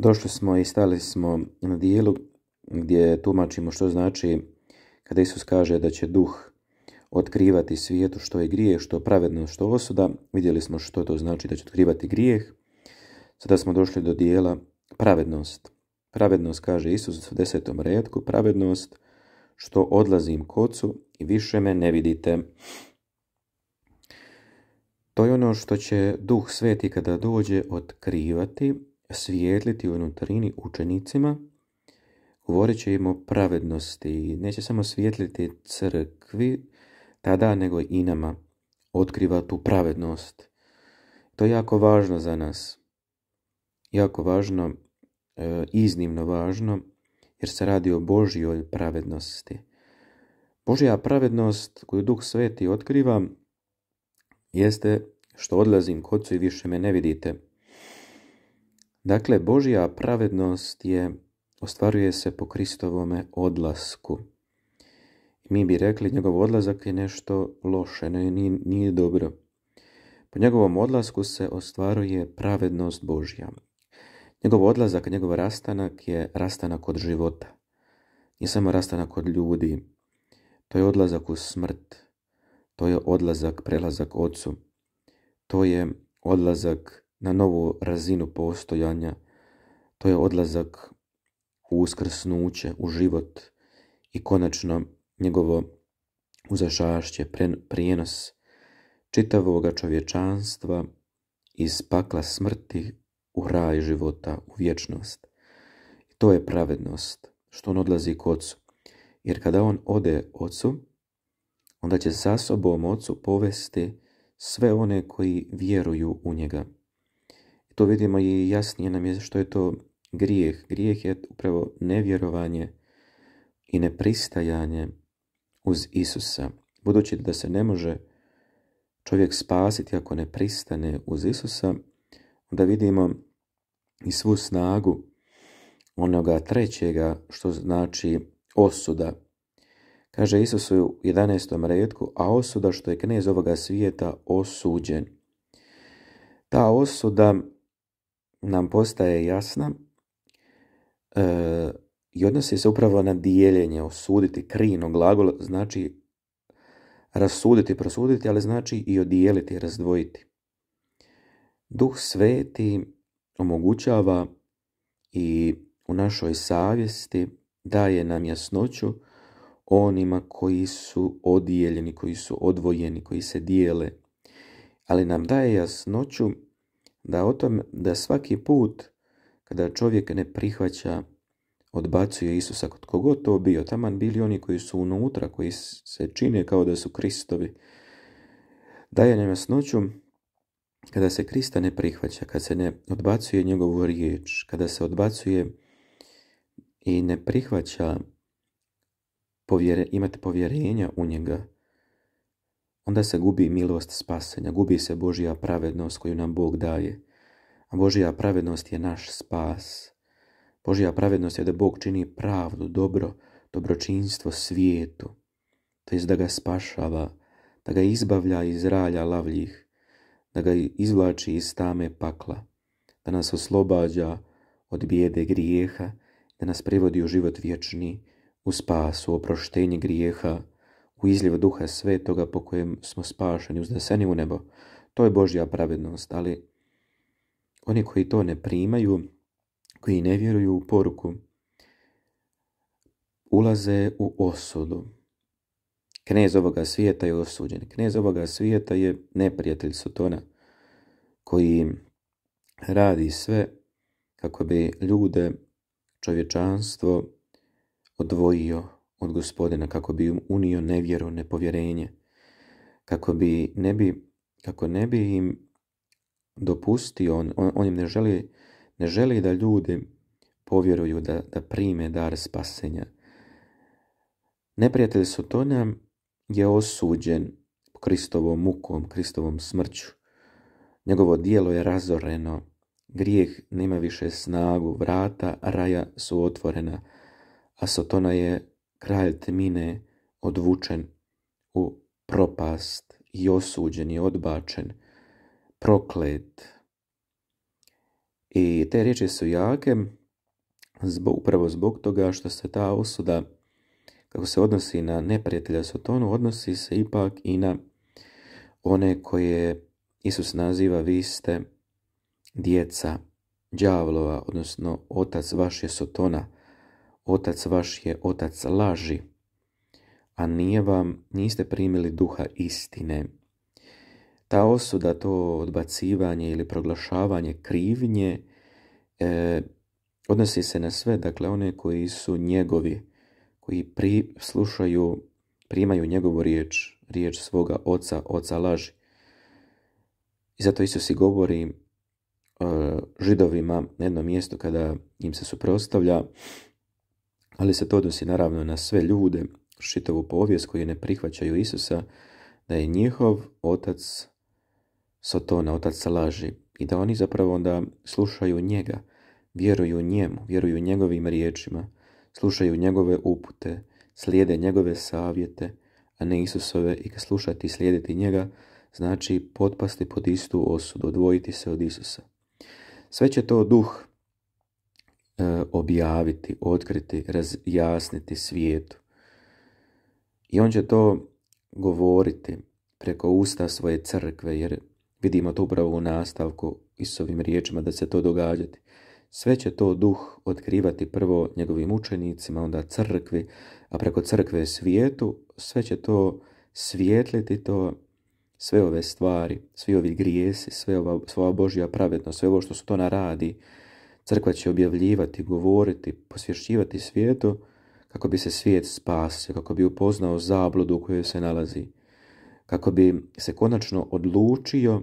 Došli smo i stali smo na dijelu gdje tumačimo što znači kada Isus kaže da će duh otkrivati svijetu što je grijeh, što je pravednost, što je osuda. Vidjeli smo što to znači da će otkrivati grijeh. Sada smo došli do dijela pravednost. Pravednost kaže Isus u desetom redku, pravednost što odlazim k ocu i više me ne vidite. To je ono što će Duh Sveti kada dođe otkrivati svijetliti u unutarini učenicima, govorit će im o pravednosti, neće samo svijetliti crkvi tada, nego i nama. Otkriva tu pravednost. To je jako važno za nas. Jako važno, e, iznimno važno, jer se radi o Božjoj pravednosti. Božja pravednost koju Duh Sveti otkriva jeste što odlazim kod i više me ne vidite. Dakle, Božja pravednost je, ostvaruje se po Kristovome odlasku. Mi bi rekli, njegov odlazak je nešto loše, ne, nije, nije dobro. Po njegovom odlasku se ostvaruje pravednost Božja. Njegov odlazak, njegov rastanak je rastanak od života. Nije samo rastanak od ljudi. To je odlazak u smrt. To je odlazak, prelazak ocu. To je odlazak na novu razinu postojanja, to je odlazak u uskrsnuće, u život i konačno njegovo uzašašće, prijenos čitavoga čovječanstva iz pakla smrti u raj života, u vječnost. to je pravednost, što on odlazi k ocu. Jer kada on ode ocu, onda će sa sobom ocu povesti sve one koji vjeruju u njega to vidimo i jasnije nam je što je to grijeh. Grijeh je upravo nevjerovanje i nepristajanje uz Isusa. Budući da se ne može čovjek spasiti ako ne pristane uz Isusa, onda vidimo i svu snagu onoga trećega što znači osuda. Kaže Isus u 11. redku, a osuda što je knjez ovoga svijeta osuđen. Ta osuda nam postaje jasna e, i odnosi se upravo na dijeljenje, osuditi, krino, glagol znači rasuditi, prosuditi, ali znači i odijeliti, razdvojiti. Duh sveti omogućava i u našoj savjesti daje nam jasnoću onima koji su odijeljeni, koji su odvojeni, koji se dijele, ali nam daje jasnoću da, o da svaki put kada čovjek ne prihvaća, odbacuje Isusa, kod kogo to bio, taman bili oni koji su unutra, koji se čine kao da su Kristovi, daje s kada se Krista ne prihvaća, kada se ne odbacuje njegovu riječ, kada se odbacuje i ne prihvaća povjere, imati povjerenja u njega, onda se gubi milost spasenja, gubi se Božja pravednost koju nam Bog daje. A Božja pravednost je naš spas. Božja pravednost je da Bog čini pravdu, dobro, dobročinstvo svijetu. To je da ga spašava, da ga izbavlja iz ralja lavljih, da ga izvlači iz tame pakla, da nas oslobađa od bijede grijeha, da nas privodi u život vječni, u spasu, u oproštenje grijeha, u izljev duha svetoga po kojem smo spašeni, uzneseni u nebo. To je Božja pravednost, ali oni koji to ne primaju, koji ne vjeruju u poruku, ulaze u osudu. Knez ovoga svijeta je osuđen. Knez ovoga svijeta je neprijatelj Sotona koji radi sve kako bi ljude, čovječanstvo odvojio od gospodina kako bi im unio nevjeru, nepovjerenje, kako bi ne bi, kako ne bi im dopustio, on, on im ne želi, ne želi da ljudi povjeruju da, da prime dar spasenja. Neprijatelj Sotona je osuđen Kristovom mukom, Kristovom smrću. Njegovo dijelo je razoreno, grijeh nema više snagu, vrata raja su otvorena, a Sotona je Kralj je odvučen u propast i osuđen i odbačen, proklet. I te riječi su jake zbog, upravo zbog toga što se ta osuda, kako se odnosi na neprijatelja Sotonu, odnosi se ipak i na one koje Isus naziva vi ste djeca đavlova, odnosno otac vaš je Sotona. Otac vaš je otac laži, a nije vam, niste primili duha istine. Ta osuda, to odbacivanje ili proglašavanje, krivnje, e, odnosi se na sve, dakle, one koji su njegovi, koji slušaju, primaju njegovu riječ, riječ svoga oca, oca laži. I zato Isus i govori e, židovima na jednom mjestu kada im se suprostavlja, ali se to odnosi naravno na sve ljude, šitavu povijest koji ne prihvaćaju Isusa, da je njihov otac Sotona, otac laži i da oni zapravo onda slušaju njega, vjeruju njemu, vjeruju njegovim riječima, slušaju njegove upute, slijede njegove savjete, a ne Isusove i slušati i slijediti njega znači potpasti pod istu osudu, odvojiti se od Isusa. Sve će to duh E, objaviti, otkriti, razjasniti svijetu. I on će to govoriti preko usta svoje crkve, jer vidimo to upravo u nastavku i s ovim riječima da se to događati. Sve će to duh otkrivati prvo njegovim učenicima, onda crkvi, a preko crkve svijetu, sve će to svijetliti to, sve ove stvari, svi ovi grijesi, sve ova, sva Božja pravednost, sve ovo što se to naradi, radi, Crkva će objavljivati, govoriti, posvješćivati svijetu kako bi se svijet spasio, kako bi upoznao zabludu u kojoj se nalazi, kako bi se konačno odlučio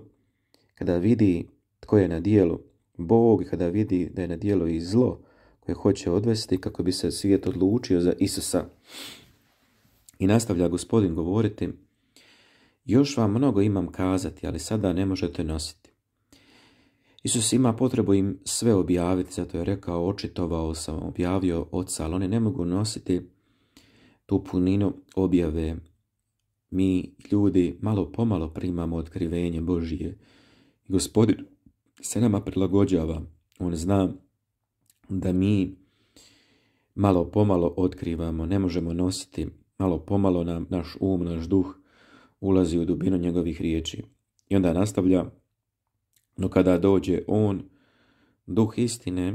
kada vidi tko je na dijelu Bog i kada vidi da je na dijelu i zlo koje hoće odvesti kako bi se svijet odlučio za Isusa. I nastavlja gospodin govoriti, još vam mnogo imam kazati, ali sada ne možete nositi. Isus ima potrebu im sve objaviti, zato je rekao, očitovao sam, objavio oca, ali oni ne mogu nositi tu puninu objave. Mi, ljudi, malo pomalo primamo otkrivenje Božije. Gospodin se nama prilagođava. On zna da mi malo pomalo otkrivamo, ne možemo nositi, malo pomalo nam naš um, naš duh ulazi u dubinu njegovih riječi. I onda nastavlja no kada dođe On, duh istine,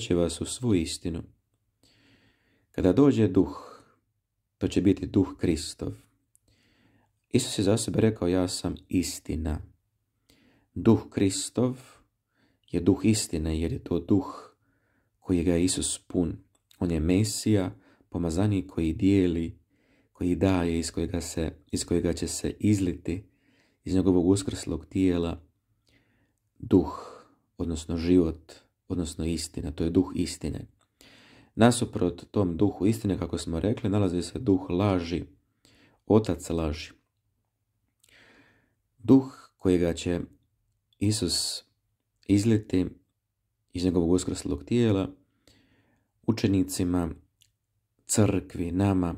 će vas u svu istinu. Kada dođe duh, to će biti duh Kristov. Isus je za sebe rekao, ja sam istina. Duh Kristov je duh istine, jer je to duh koji ga je Isus pun. On je Mesija, pomazani koji dijeli, koji daje, iz kojega, se, iz kojega će se izliti, iz njegovog uskrslog tijela, duh, odnosno život, odnosno istina, to je duh istine. Nasuprot tom duhu istine, kako smo rekli, nalazi se duh laži, otac laži. Duh kojega će Isus izliti iz njegovog uskrslog tijela, učenicima, crkvi, nama,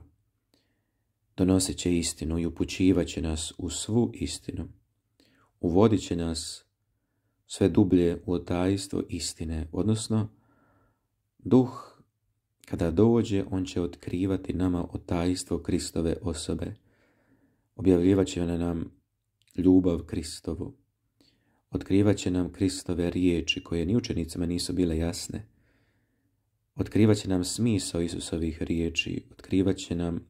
donosit će istinu i upućivat će nas u svu istinu. Uvodit će nas sve dublje u otajstvo istine, odnosno duh kada dođe, on će otkrivati nama otajstvo Kristove osobe. Objavljivat će nam ljubav Kristovu. Otkrivat će nam Kristove riječi koje ni učenicima nisu bile jasne. Otkrivat će nam smisao Isusovih riječi. Otkrivat će nam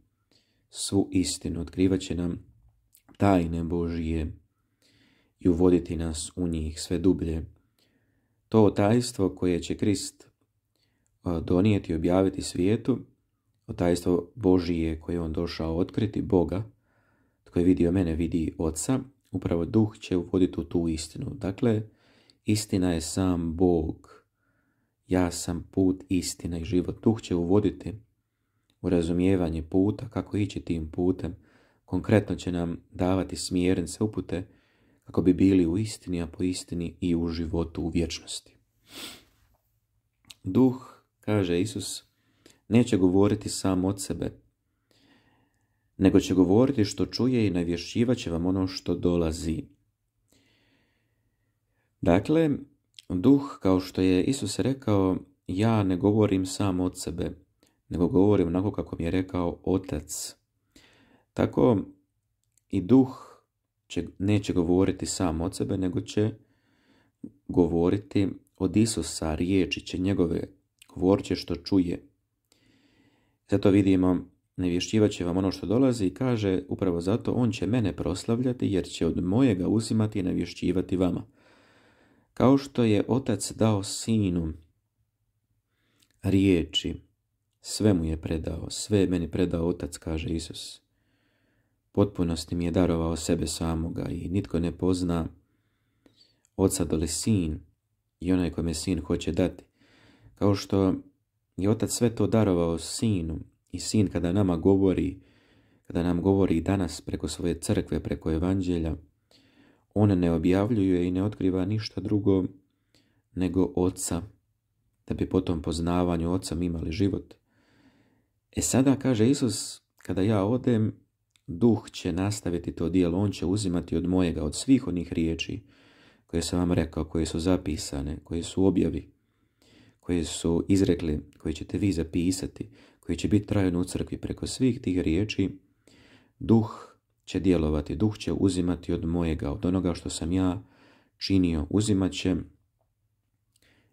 svu istinu. Otkrivat će nam tajne Božije i uvoditi nas u njih sve dublje. To tajstvo koje će Krist e, donijeti i objaviti svijetu, tajstvo Božije koje je on došao otkriti, Boga, tko je vidio mene, vidi Oca, upravo duh će uvoditi u tu istinu. Dakle, istina je sam Bog. Ja sam put, istina i život. Duh će uvoditi u razumijevanje puta, kako ići tim putem. Konkretno će nam davati smjernice, upute, kako bi bili u istini, a po istini i u životu u vječnosti. Duh, kaže Isus, neće govoriti sam od sebe, nego će govoriti što čuje i navješćivat će vam ono što dolazi. Dakle, duh, kao što je Isus rekao, ja ne govorim sam od sebe, nego govorim onako kako mi je rekao Otac. Tako i duh će, neće govoriti sam od sebe, nego će govoriti od Isusa, riječi će njegove, govorit će što čuje. Zato vidimo, nevješćivat će vam ono što dolazi i kaže, upravo zato on će mene proslavljati jer će od mojega uzimati i nevješćivati vama. Kao što je otac dao sinu riječi, sve mu je predao, sve je meni predao otac, kaže Isus potpunosti mi je darovao sebe samoga i nitko ne pozna oca dole sin i onaj kome sin hoće dati. Kao što je otac sve to darovao sinu i sin kada nama govori, kada nam govori danas preko svoje crkve, preko evanđelja, on ne objavljuje i ne otkriva ništa drugo nego oca, da bi potom poznavanju oca imali život. E sada, kaže Isus, kada ja odem, Duh će nastaviti to dijelo, on će uzimati od mojega, od svih onih riječi koje sam vam rekao, koje su zapisane, koje su objavi, koje su izrekli, koje ćete vi zapisati, koje će biti trajno u crkvi preko svih tih riječi, duh će djelovati, duh će uzimati od mojega, od onoga što sam ja činio, uzimat će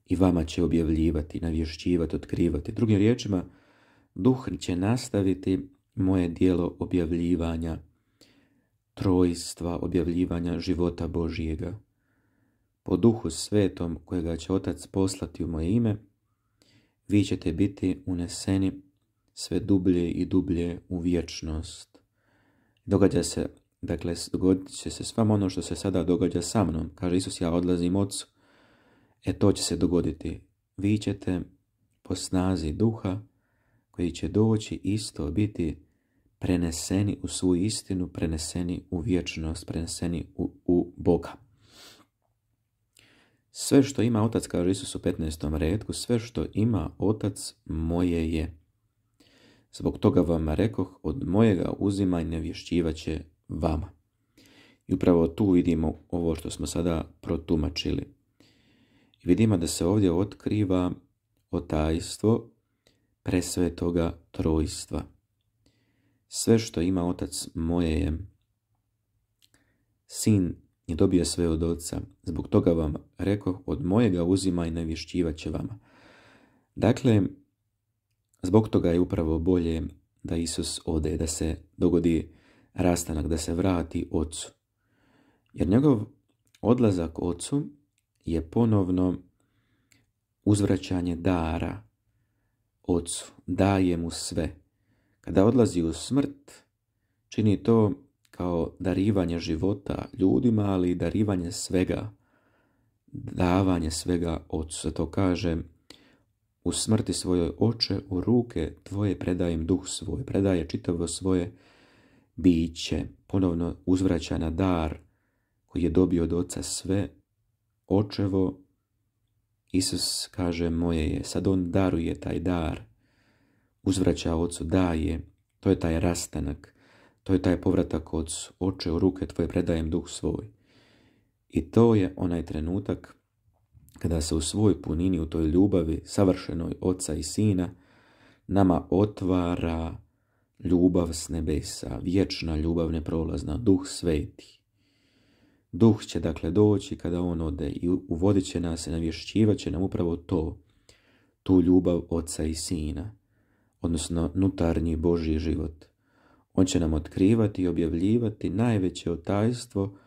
i vama će objavljivati, navješćivati, otkrivati. Drugim riječima, duh će nastaviti moje dijelo objavljivanja trojstva, objavljivanja života Božijega. Po duhu svetom kojega će Otac poslati u moje ime, vi ćete biti uneseni sve dublje i dublje u vječnost. Događa se, dakle, dogodit će se vama ono što se sada događa sa mnom. Kaže Isus, ja odlazim ocu. E to će se dogoditi. Vi ćete po snazi duha koji će doći isto biti preneseni u svu istinu, preneseni u vječnost, preneseni u, Boga. Sve što ima otac, kaže Isus u 15. redku, sve što ima otac moje je. Zbog toga vam rekoh, od mojega ne nevješćivat će vama. I upravo tu vidimo ovo što smo sada protumačili. vidimo da se ovdje otkriva otajstvo presvetoga trojstva. Sve što ima otac moje je. Sin je dobio sve od oca, zbog toga vam rekao, od mojega uzima i navješćivat će vama. Dakle, zbog toga je upravo bolje da Isus ode, da se dogodi rastanak, da se vrati ocu. Jer njegov odlazak ocu je ponovno uzvraćanje dara ocu. Daje mu sve. Kada odlazi u smrt, čini to kao darivanje života ljudima, ali i darivanje svega, davanje svega ocu. To kaže, u smrti svoje oče, u ruke tvoje predajem duh svoj, predaje čitavo svoje biće, ponovno uzvraća na dar koji je dobio od oca sve, očevo, Isus kaže moje je, sad on daruje taj dar uzvraća ocu, daje, to je taj rastanak, to je taj povratak od oče u ruke tvoje predajem duh svoj. I to je onaj trenutak kada se u svoj punini, u toj ljubavi, savršenoj oca i sina, nama otvara ljubav s nebesa, vječna ljubav neprolazna, duh sveti. Duh će dakle doći kada on ode i uvodit će nas i navješćivat će nam upravo to, tu ljubav oca i sina odnosno nutarnji Božji život. On će nam otkrivati i objavljivati najveće otajstvo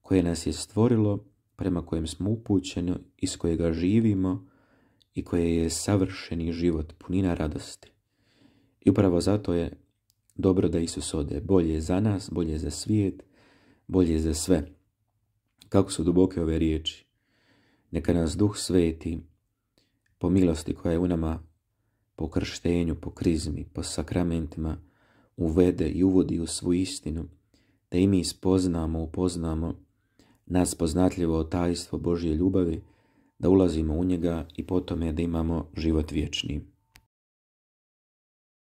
koje nas je stvorilo, prema kojem smo upućeni, iz kojega živimo i koje je savršeni život, punina radosti. I upravo zato je dobro da Isus ode. Bolje je za nas, bolje je za svijet, bolje je za sve. Kako su duboke ove riječi. Neka nas duh sveti, po milosti koja je u nama po krštenju, po krizmi, po sakramentima uvede i uvodi u svu istinu, da i mi spoznamo, upoznamo nas poznatljivo tajstvo Božje ljubavi, da ulazimo u njega i potome da imamo život vječni.